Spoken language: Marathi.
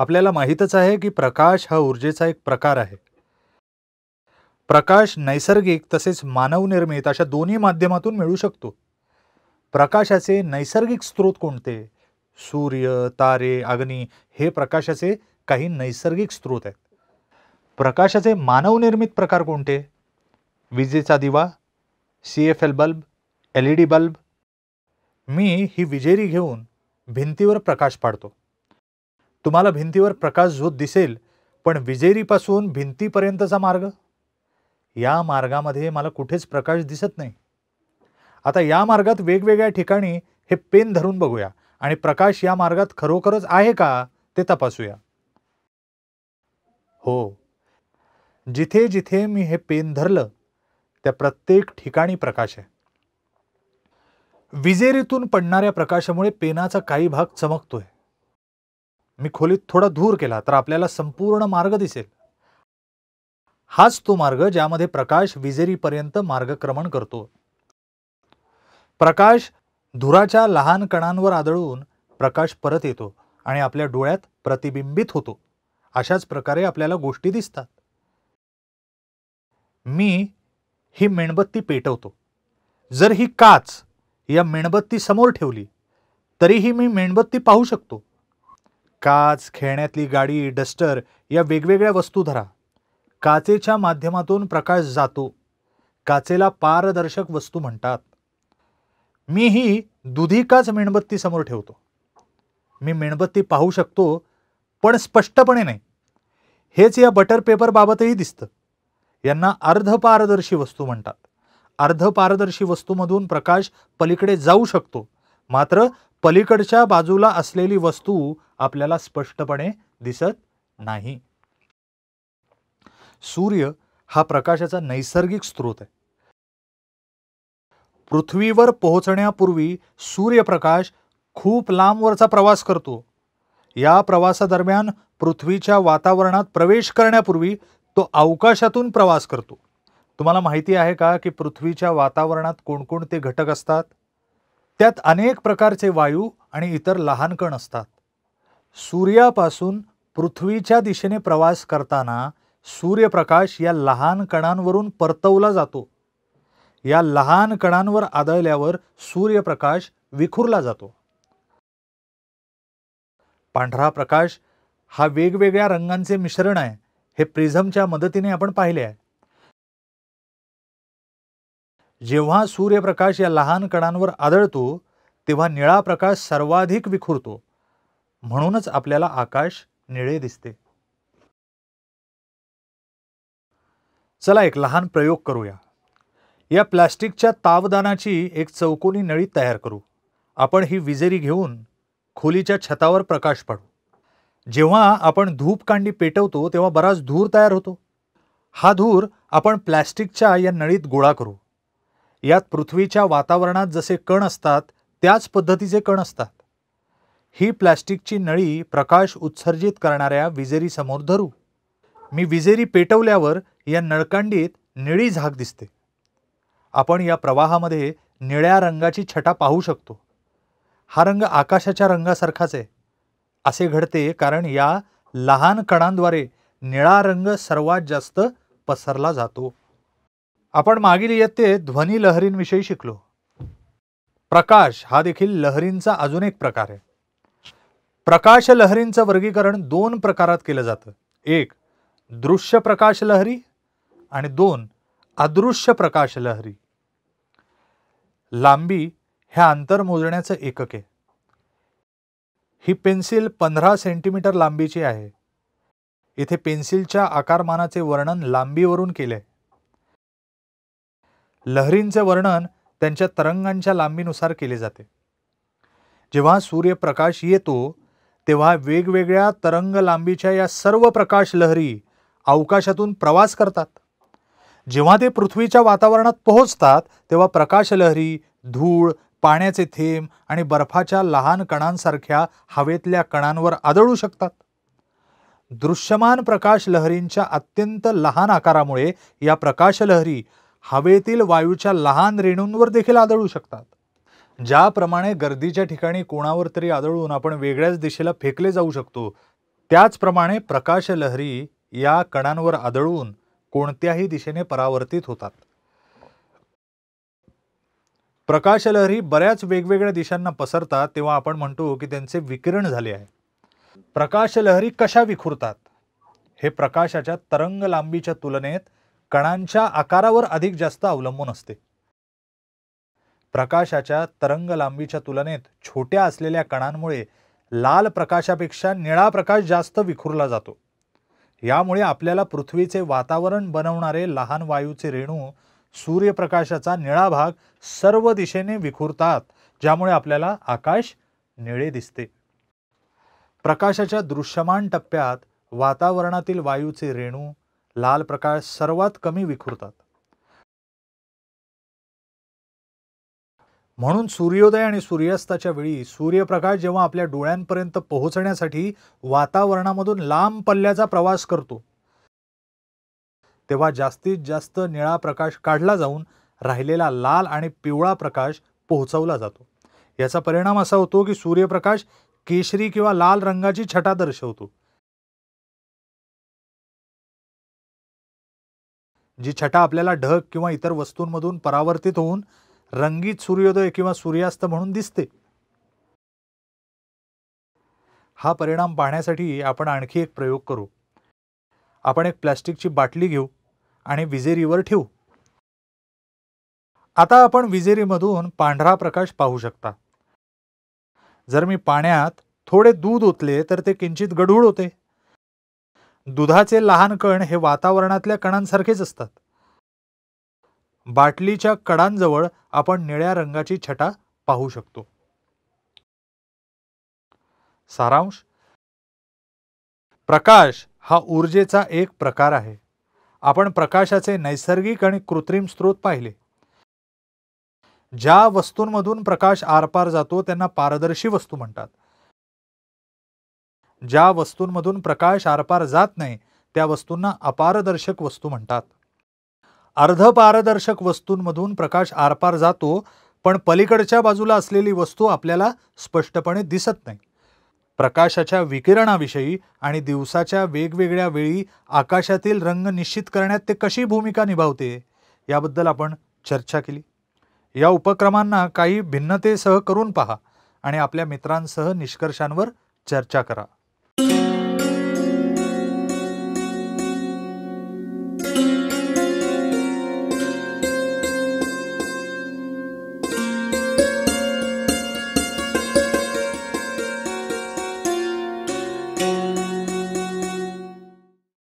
आपल्याला माहीतच आहे की प्रकाश हा ऊर्जेचा एक प्रकार आहे प्रकाश नैसर्गिक तसेच मानवनिर्मित अशा दोन्ही माध्यमातून मिळू शकतो प्रकाशाचे नैसर्गिक स्रोत कोणते सूर्य तारे अग्नी हे प्रकाशाचे काही नैसर्गिक स्रोत आहेत प्रकाशाचे मानवनिर्मित प्रकार कोणते विजेचा दिवा C F L bulb L E D bulb मी ही विजेरी घेऊन भिंतीवर प्रकाश पाडतो तुम्हाला भिंतीवर प्रकाश झोत दिसेल पण विजेरीपासून भिंतीपर्यंतचा मार्ग या मार्गामध्ये मला कुठेच प्रकाश दिसत नाही आता या मार्गात वेगवेगळ्या ठिकाणी हे पेन धरून बघूया आणि प्रकाश या मार्गात खरोखरच आहे का ते तपासूया हो जिथे जिथे मी हे पेन धरलं त्या प्रत्येक ठिकाणी प्रकाश आहे विजेरीतून पडणाऱ्या प्रकाशामुळे पेनाचा काही भाग चमकतोय मी खोलीत थोडा धूर केला तर आपल्याला संपूर्ण मार्ग दिसेल हाच तो मार्ग ज्यामध्ये प्रकाश विजेरीपर्यंत मार्गक्रमण करतो प्रकाश धुराच्या लहान कणांवर आदळून प्रकाश परत येतो आणि आपल्या डोळ्यात प्रतिबिंबित होतो अशाच प्रकारे आपल्याला गोष्टी दिसतात मी ही मेणबत्ती पेटवतो जर ही काच या मेणबत्ती समोर ठेवली तरीही मी मेणबत्ती पाहू शकतो काच खेळण्यातली गाडी डस्टर या वेगवेगळ्या वस्तू धरा काचेच्या माध्यमातून प्रकाश जातो काचेला पारदर्शक वस्तू म्हणतात मी ही दुधी काच समोर ठेवतो मी मेणबत्ती पाहू शकतो पण स्पष्टपणे नाही हेच या बटर पेपरबाबतही दिसतं यांना अर्धपारदर्शी वस्तू म्हणतात अर्धपारदर्शी वस्तूमधून प्रकाश पलीकडे जाऊ शकतो मात्र पलीकडच्या बाजूला असलेली वस्तू आपल्याला स्पष्टपणे दिसत नाही सूर्य हा प्रकाशाचा नैसर्गिक स्रोत आहे पृथ्वीवर पोहोचण्यापूर्वी सूर्यप्रकाश खूप लांबवरचा प्रवास करतो या प्रवासादरम्यान पृथ्वीच्या वातावरणात प्रवेश करण्यापूर्वी तो अवकाशातून प्रवास करतो तुम्हाला माहिती आहे का की पृथ्वीच्या वातावरणात कोणकोणते घटक असतात त्यात अनेक प्रकारचे वायू आणि इतर लहान कण असतात सूर्यापासून पृथ्वीच्या दिशेने प्रवास करताना सूर्यप्रकाश या लहान कणांवरून परतवला जातो या लहान कणांवर आदळल्यावर सूर्यप्रकाश विखुरला जातो पांढरा प्रकाश हा वेगवेगळ्या रंगांचे मिश्रण आहे हे प्रिझमच्या मदतीने आपण पाहिले आहे जेव्हा सूर्यप्रकाश या लहान कणांवर आदळतो तेव्हा निळा प्रकाश सर्वाधिक विखुरतो म्हणूनच आपल्याला आकाश निळे दिसते चला एक लहान प्रयोग करूया या प्लॅस्टिकच्या तावदानाची एक चौकोनी नळी तयार करू आपण ही विजेरी घेऊन खोलीच्या छतावर प्रकाश पाडू जेव्हा आपण धूपकांडी पेटवतो तेव्हा बराच धूर तयार होतो हा धूर आपण प्लॅस्टिकच्या या नळीत गोळा करू यात पृथ्वीच्या वातावरणात जसे कण असतात त्याच पद्धतीचे कण असतात ही प्लास्टिकची नळी प्रकाश उत्सर्जित करणाऱ्या विजेरीसमोर धरू मी विजेरी पेटवल्यावर या नळकांडीत निळी झाक दिसते आपण या प्रवाहामध्ये निळ्या रंगाची छटा पाहू शकतो हा रंग आकाशाच्या रंगासारखाच आहे असे घडते कारण या लहान कणांद्वारे निळा रंग सर्वात जास्त पसरला जातो आपण मागील इयत्ते ध्वनी लहरींविषयी शिकलो प्रकाश हा देखील लहरींचा अजून एक प्रकार आहे प्रकाश लहरींचं वर्गीकरण दोन प्रकारात केलं जातं एक दृश्य प्रकाश लहरी आणि दोन अदृश्य प्रकाश लहरी लांबी हे अंतर मोजण्याचं एकक आहे ही पेन्सिल पंधरा सेंटीमीटर लांबीची आहे इथे पेन्सिलच्या आकारमानाचे वर्णन लांबीवरून केले लहरींचे वर्णन त्यांच्या तरंगांच्या लांबीनुसार केले जाते जेव्हा सूर्यप्रकाश येतो तेव्हा वेगवेगळ्या तरंग लांबीच्या या सर्व प्रकाश लहरी अवकाशातून प्रवास करतात जेव्हा ते पृथ्वीच्या वातावरणात पोहोचतात तेव्हा प्रकाशलहरी धूळ पाण्याचे थेंब आणि बर्फाच्या लहान कणांसारख्या हवेतल्या कणांवर आदळू शकतात दृश्यमान प्रकाश लहरींच्या अत्यंत लहान आकारामुळे या प्रकाशलहरी हवेतील वायूच्या लहान रेणूंवर देखील आदळू शकतात ज्याप्रमाणे गर्दीच्या ठिकाणी कोणावर तरी आदळून आपण वेगळ्याच दिशेला फेकले जाऊ शकतो त्याचप्रमाणे प्रकाश लहरी या कणांवर आदळून कोणत्याही दिशेने परावर्तित होतात प्रकाश बऱ्याच वेगवेगळ्या दिशांना पसरतात तेव्हा आपण म्हणतो की त्यांचे विकिरण झाले आहे प्रकाश कशा विखुरतात हे प्रकाशाच्या तरंग लांबीच्या तुलनेत कणांच्या आकारावर अधिक जास्त अवलंबून असते प्रकाशाच्या तरंग लांबीच्या तुलनेत छोट्या असलेल्या कणांमुळे लाल प्रकाशापेक्षा निळा प्रकाश जास्त विखुरला जातो यामुळे आपल्याला पृथ्वीचे वातावरण बनवणारे लहान वायूचे रेणू सूर्यप्रकाशाचा निळा भाग सर्व दिशेने विखुरतात ज्यामुळे आपल्याला आकाश निळे दिसते प्रकाशाच्या दृश्यमान टप्प्यात वातावरणातील वायूचे रेणू लाल प्रकाश सर्वात कमी विखुरतात म्हणून सूर्योदय आणि सूर्यास्ताच्या वेळी सूर्यप्रकाश जेव्हा आपल्या डोळ्यांपर्यंत पोहोचण्यासाठी वातावरणामधून लांब पल्ल्याचा प्रवास करतो तेव्हा जास्तीत जास्त निळा प्रकाश काढला जाऊन राहिलेला लाल आणि पिवळा प्रकाश पोहोचवला जातो याचा परिणाम असा होतो की सूर्यप्रकाश केशरी किंवा लाल रंगाची छटा दर्शवतो जी छटा आपल्याला ढग किंवा इतर वस्तूंमधून परावर्तित होऊन रंगीत सूर्योदय किंवा सूर्यास्त म्हणून दिसते हा परिणाम पाहण्यासाठी आपण आणखी एक प्रयोग करू आपण एक प्लॅस्टिकची बाटली घेऊ आणि विजेरीवर ठेवू आता आपण विजेरीमधून पांढरा प्रकाश पाहू शकता जर मी पाण्यात थोडे दूध ओतले तर ते किंचित गडूळ होते दुधाचे लहान कण हे वातावरणातल्या कणांसारखेच असतात बाटलीच्या कडांजवळ आपण निळ्या रंगाची छटा पाहू शकतो सारांश प्रकाश हा ऊर्जेचा एक प्रकार आहे आपण प्रकाशाचे नैसर्गिक आणि कृत्रिम स्रोत पाहिले ज्या वस्तूंमधून प्रकाश आरपार जातो त्यांना पारदर्शी वस्तू म्हणतात ज्या वस्तूंमधून प्रकाश आरपार जात नाही त्या वस्तूंना अपारदर्शक वस्तू म्हणतात अर्धपारदर्शक वस्तूंमधून प्रकाश आरपार जातो पण पलीकडच्या बाजूला असलेली वस्तू आपल्याला स्पष्टपणे दिसत नाही प्रकाशाच्या विकिरणाविषयी आणि दिवसाच्या वेगवेगळ्या वेळी आकाशातील रंग निश्चित करण्यात ते कशी भूमिका निभावते याबद्दल आपण चर्चा केली या उपक्रमांना काही भिन्नतेसह करून पहा आणि आपल्या मित्रांसह निष्कर्षांवर चर्चा करा